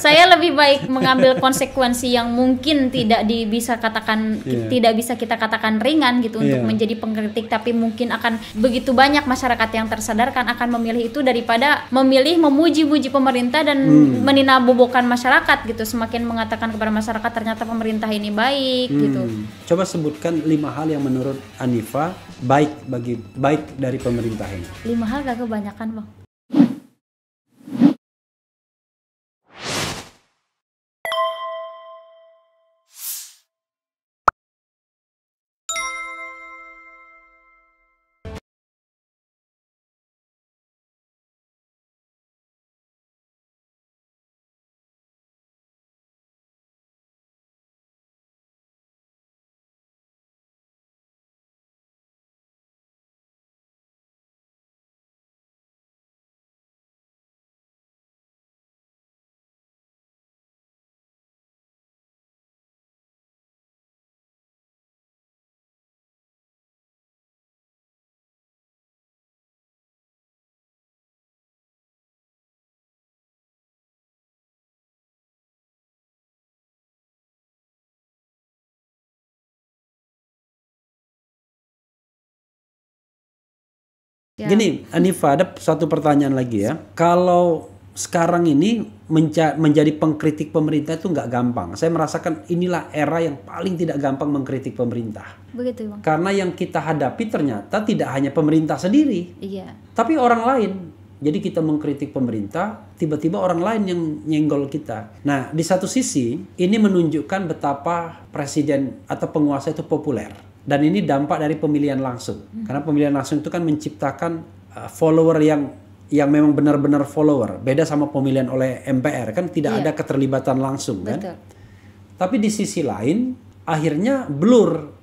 saya lebih baik mengambil konsekuensi yang mungkin tidak di, bisa katakan yeah. tidak bisa kita katakan ringan gitu yeah. untuk iya. menjadi pengkritik tapi mungkin akan begitu banyak masyarakat yang tersadarkan akan memilih itu daripada memilih memuji-muji pemerintah dan hmm. meninabobokan masyarakat gitu semakin mengatakan kepada masyarakat ternyata pemerintah ini baik hmm. gitu. Coba sebutkan lima hal yang menurut Anifa baik bagi baik dari pemerintah ini. Lima hal gak kebanyakan bang. Ya. Gini, Anifa, ada satu pertanyaan lagi ya. Kalau sekarang ini menja menjadi pengkritik pemerintah itu nggak gampang. Saya merasakan inilah era yang paling tidak gampang mengkritik pemerintah. Begitu, Bang. Karena yang kita hadapi ternyata tidak hanya pemerintah sendiri. Iya. Tapi orang lain. Jadi kita mengkritik pemerintah, tiba-tiba orang lain yang nyenggol kita. Nah, di satu sisi ini menunjukkan betapa presiden atau penguasa itu populer dan ini dampak dari pemilihan langsung hmm. karena pemilihan langsung itu kan menciptakan uh, follower yang yang memang benar-benar follower beda sama pemilihan oleh MPR kan tidak yeah. ada keterlibatan langsung kan? Betul. kan tapi di sisi lain akhirnya blur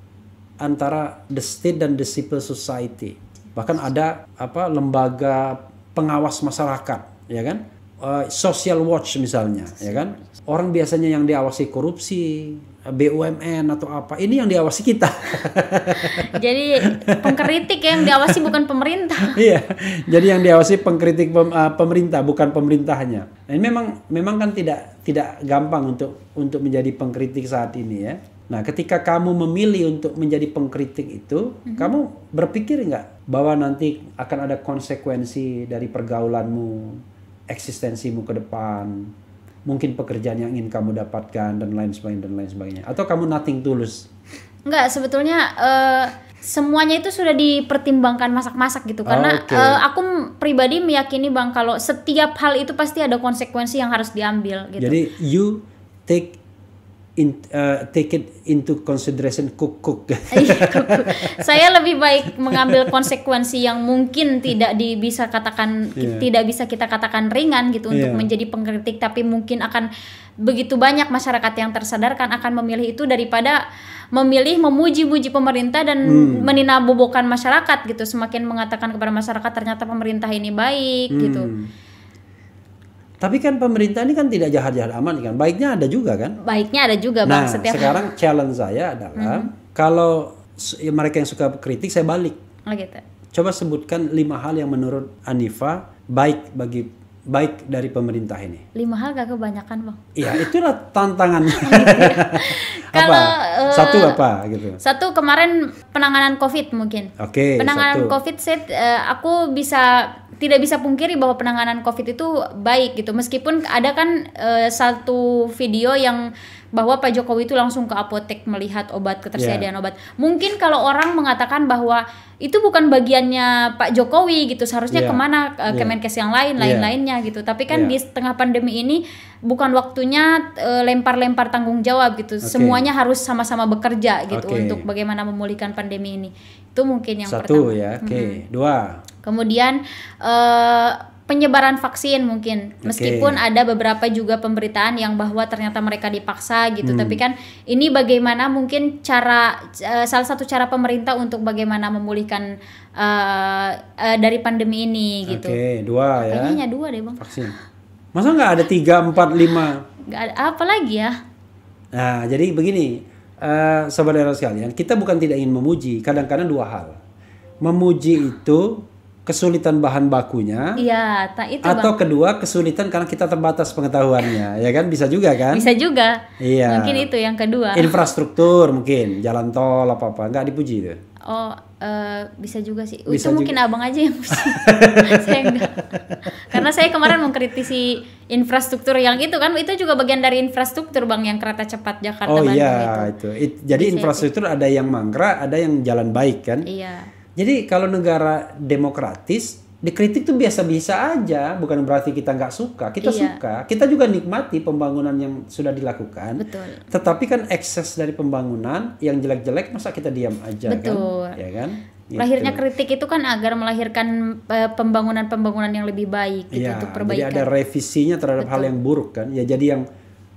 antara the state dan the civil society bahkan ada apa lembaga pengawas masyarakat ya kan Eh, social watch misalnya, ya kan? Orang biasanya yang diawasi korupsi, BUMN atau apa. Ini yang diawasi kita. jadi pengkritik yang diawasi bukan pemerintah. iya. Jadi yang diawasi pengkritik pem, uh, pemerintah bukan pemerintahnya. Nah, ini memang memang kan tidak tidak gampang untuk untuk menjadi pengkritik saat ini ya. Nah, ketika kamu memilih untuk menjadi pengkritik itu, mm-hmm. kamu berpikir nggak bahwa nanti akan ada konsekuensi dari pergaulanmu, eksistensimu ke depan, mungkin pekerjaan yang ingin kamu dapatkan dan lain sebagainya dan lain sebagainya. Atau kamu nothing tulus? Enggak, sebetulnya uh, semuanya itu sudah dipertimbangkan masak-masak gitu karena oh, okay. uh, eh, aku pribadi meyakini Bang kalau setiap hal itu pasti ada konsekuensi yang harus diambil gitu. Jadi you take in, uh, take it into consideration iya, cook cook. Saya lebih baik mengambil konsekuensi yang mungkin tidak di, bisa katakan yeah. tidak bisa kita katakan ringan gitu yeah. untuk iya. menjadi pengkritik tapi mungkin akan begitu banyak masyarakat yang tersadarkan akan memilih itu daripada memilih memuji-muji pemerintah dan hmm. meninabobokan masyarakat gitu semakin mengatakan kepada masyarakat ternyata pemerintah ini baik hmm. gitu tapi kan pemerintah ini kan tidak jahat-jahat aman kan. Baiknya ada juga kan. Baiknya ada juga bang. Nah setiap sekarang challenge saya adalah hmm. kalau ya, mereka yang suka kritik saya balik. Oh gitu. Coba sebutkan lima hal yang menurut Anifa baik bagi baik dari pemerintah ini. Lima hal gak kebanyakan bang. Iya itulah tantangan. Iya. Kalau satu eh, apa gitu? Satu kemarin penanganan COVID mungkin. Oke. Okay, penanganan satu. COVID set, uh, aku bisa tidak bisa pungkiri bahwa penanganan COVID itu baik gitu. Meskipun ada kan e, satu video yang bahwa Pak Jokowi itu langsung ke apotek melihat obat ketersediaan yeah. obat. Mungkin kalau orang mengatakan bahwa itu bukan bagiannya Pak Jokowi gitu, seharusnya yeah. kemana uh, Kemenkes yang lain, ya. lain-lainnya gitu. Tapi kan yeah. di tengah pandemi ini bukan waktunya eh, lempar-lempar tanggung jawab gitu. Okay. Semuanya harus sama-sama bekerja gitu okay. untuk bagaimana memulihkan pandemi ini. Itu mungkin yang Satu, pertama. ya, oke. Okay. Hmm. Dua. Kemudian eh, penyebaran vaksin mungkin. Meskipun ada beberapa juga pemberitaan yang bahwa ternyata mereka dipaksa gitu, hmm. tapi kan ini bagaimana mungkin cara uh, salah satu cara pemerintah untuk bagaimana memulihkan eh, uh, dari pandemi ini gitu. Oke, okay, dua ya. hanya dua deh, Bang. Vaksin. Masa nggak ada tiga, empat, lima? Nggak ada apa lagi ya? Nah, jadi begini, uh, eh, sebenarnya sekalian, kita bukan tidak ingin memuji. Kadang-kadang dua hal. Memuji itu kesulitan bahan bakunya. Iya, itu. Atau bang. kedua kesulitan karena kita terbatas pengetahuannya, ya kan bisa juga kan? Bisa juga. Iya. Mungkin itu yang kedua. Infrastruktur mungkin, jalan tol apa apa, nggak dipuji itu. Oh, uh, bisa juga sih. Bisa itu juga. mungkin abang aja yang puji. saya enggak. Karena saya kemarin mengkritisi infrastruktur yang itu kan, itu juga bagian dari infrastruktur bang yang kereta cepat Jakarta. Oh iya itu. itu. It, jadi bisa infrastruktur itu. ada yang mangkrak, ada yang jalan baik kan? Iya jadi kalau negara demokratis dikritik tuh biasa-biasa aja, bukan berarti kita nggak suka. Kita iya. suka, kita juga nikmati pembangunan yang sudah dilakukan. Betul. Tetapi kan ekses dari pembangunan yang jelek-jelek masa kita diam aja kan? Betul. Iya kan? Ya kan? Gitu. kritik itu kan agar melahirkan eh, pembangunan-pembangunan yang lebih baik gitu iya, untuk perbaikan. Jadi ada revisinya terhadap Betul. hal yang buruk kan. Ya jadi yang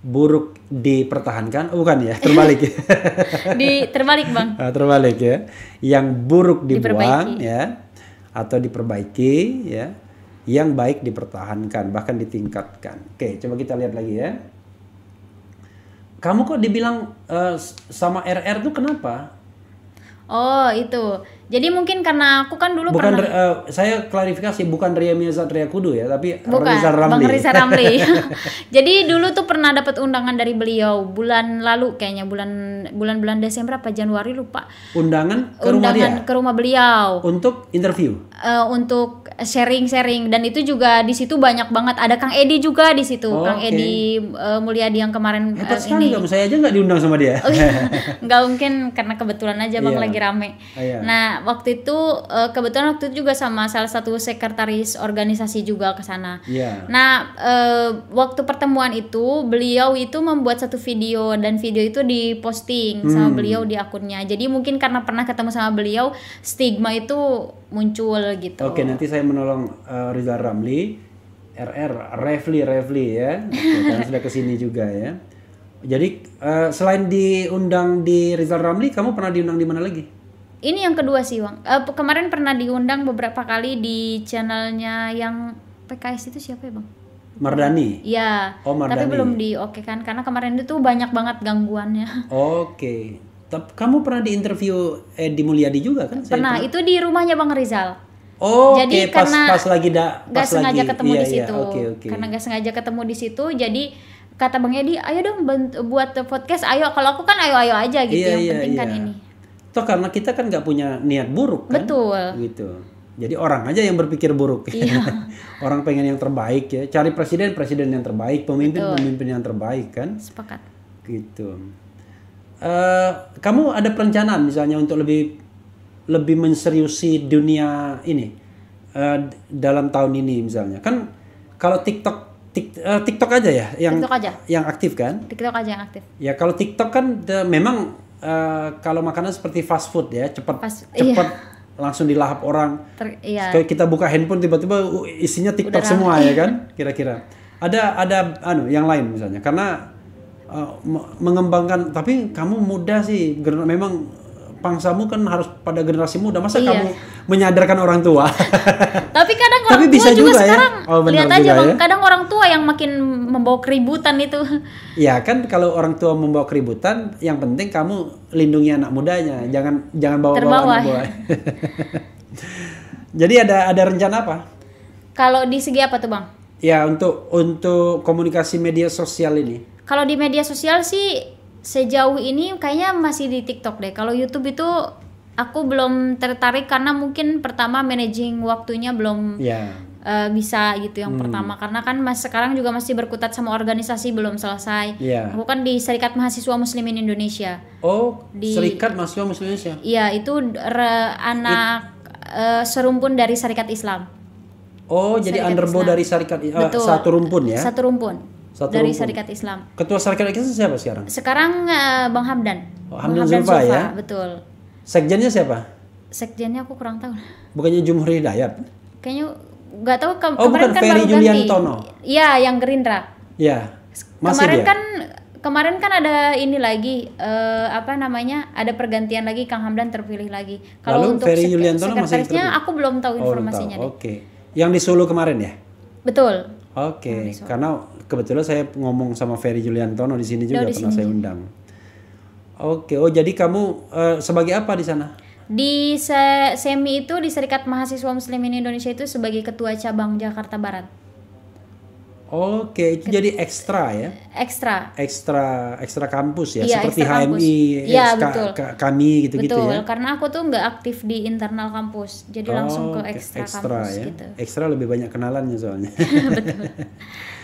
buruk dipertahankan oh, bukan ya terbalik ya di terbalik bang ah, terbalik ya yang buruk dibuang diperbaiki. ya atau diperbaiki ya yang baik dipertahankan bahkan ditingkatkan oke coba kita lihat lagi ya kamu kok dibilang uh, sama RR tuh kenapa oh itu jadi mungkin karena aku kan dulu bukan, pernah uh, saya klarifikasi bukan Ria Mizat Ria Kudu ya, tapi bukan, Riza Ramli. Bang Rizal Ramli. Jadi dulu tuh pernah dapat undangan dari beliau bulan lalu kayaknya bulan bulan bulan Desember apa Januari lupa. Undangan ke undangan rumah dia. ke rumah beliau. Untuk interview. Uh, untuk sharing-sharing dan itu juga di situ banyak banget ada Kang Edi juga di situ oh, Kang okay. Edi uh, Mulyadi yang kemarin eh, Hebat uh, ini kamu saya aja nggak diundang sama dia oh, iya. nggak mungkin karena kebetulan aja bang yeah. lagi rame oh, yeah. Iya. nah waktu itu uh, kebetulan waktu itu juga sama salah satu sekretaris organisasi juga ke sana yeah. nah uh, waktu pertemuan itu beliau itu membuat satu video dan video itu diposting hmm. sama beliau di akunnya jadi mungkin karena pernah ketemu sama beliau stigma itu muncul gitu. Oke, nanti saya menolong uh, Rizal Ramli, RR Refli Refli ya, Okay, karena sudah kesini juga ya. Jadi uh, selain diundang di Rizal Ramli, kamu pernah diundang di mana lagi? Ini yang kedua sih, Wang. Uh, kemarin pernah diundang beberapa kali di channelnya yang PKS itu siapa ya, Bang? Mardani. Iya. Oh, Mardani. Tapi belum di oke kan karena kemarin itu banyak banget gangguannya. Oke. Okay. Kamu pernah diinterview Edi eh, Mulyadi juga kan? Pernah, pernah. itu di rumahnya Bang Rizal. Oh, jadi okay. karena pas lagi da, pas gak sengaja lagi. ketemu iya, di iya, situ, iya, okay, okay. karena gak sengaja ketemu di situ, jadi kata Bang Edi, ayo dong buat podcast, ayo kalau aku kan ayo-ayo aja gitu, iya, yang iya, penting kan iya. kan ini. Toh karena kita kan nggak punya niat buruk kan? Betul. Gitu. Jadi orang aja yang berpikir buruk. Iya. orang pengen yang terbaik ya. Cari presiden presiden yang terbaik, pemimpin pemimpin yang terbaik kan? Sepakat. Gitu. Eh, kamu ada perencanaan misalnya untuk lebih lebih menseriusi dunia ini uh, dalam tahun ini misalnya kan kalau TikTok tik, uh, TikTok aja ya yang TikTok aja. yang aktif kan TikTok aja yang aktif ya kalau TikTok kan the, memang uh, kalau makanan seperti fast food ya cepat iya. cepat iya. langsung dilahap orang Ter, iya. kita buka handphone tiba-tiba uh, isinya TikTok semua ya kan kira-kira ada ada anu yang lain misalnya karena Eh, mengembangkan tapi kamu muda sih memang pangsamu kan harus pada generasi muda masa iya. kamu menyadarkan orang tua tapi kadang orang tapi tua bisa juga, juga ya? sekarang oh, lihat aja ya? kadang orang tua yang makin membawa keributan itu ya kan kalau orang tua membawa keributan yang penting kamu lindungi anak mudanya jangan jangan bawa bawa anak jadi ada ada rencana apa kalau di segi apa tuh bang ya untuk untuk komunikasi media sosial ini kalau di media sosial sih sejauh ini kayaknya masih di TikTok deh. Kalau YouTube itu aku belum tertarik karena mungkin pertama managing waktunya belum yeah. Iya. uh, bisa gitu yang hmm. pertama karena kan mas sekarang juga masih berkutat sama organisasi belum selesai. Yeah. Aku kan di Serikat Mahasiswa Muslimin Indonesia. Oh, di, Serikat Mahasiswa Muslimin Indonesia. Iya, itu re, anak It, uh, eh, serumpun dari Serikat Islam. Oh, jadi underbo dari Serikat uh, satu rumpun ya. Satu rumpun. Satu dari Serikat Islam. Ketua Serikat Islam siapa sekarang? Sekarang uh, Bang Hamdan. Oh, Hamdan, Bang Zulfa, ya. Betul. Sekjennya siapa? Sekjennya aku kurang tahu. Bukannya Jumhur Hidayat? Kayaknya nggak tahu ke oh, bukan kan Ferry Tono? Iya, yang Gerindra. Iya. kemarin dia? kan kemarin kan ada ini lagi uh, apa namanya? Ada pergantian lagi Kang Hamdan terpilih lagi. Kalau untuk Ferry sek Juliantono masih aku belum tahu oh, informasinya. Oke. Okay. Yang di Solo kemarin ya? Betul. Oke, nah, okay. karena kebetulan saya ngomong sama Ferry Juliantono di sini juga pernah saya undang. Oke, okay. oh jadi kamu uh, sebagai apa di sana? Di se semi itu di Serikat Mahasiswa Muslimin Indonesia itu sebagai ketua cabang Jakarta Barat. Oke, itu jadi ekstra ya? Ekstra. Ekstra, ekstra kampus ya, iya, iya, ya seperti HMI, ya, betul. kami gitu-gitu betul, ya. Betul, karena aku tuh nggak aktif di internal kampus, jadi oh, langsung ke ekstra, ekstra kampus ya? gitu. Ekstra lebih banyak kenalannya soalnya. betul.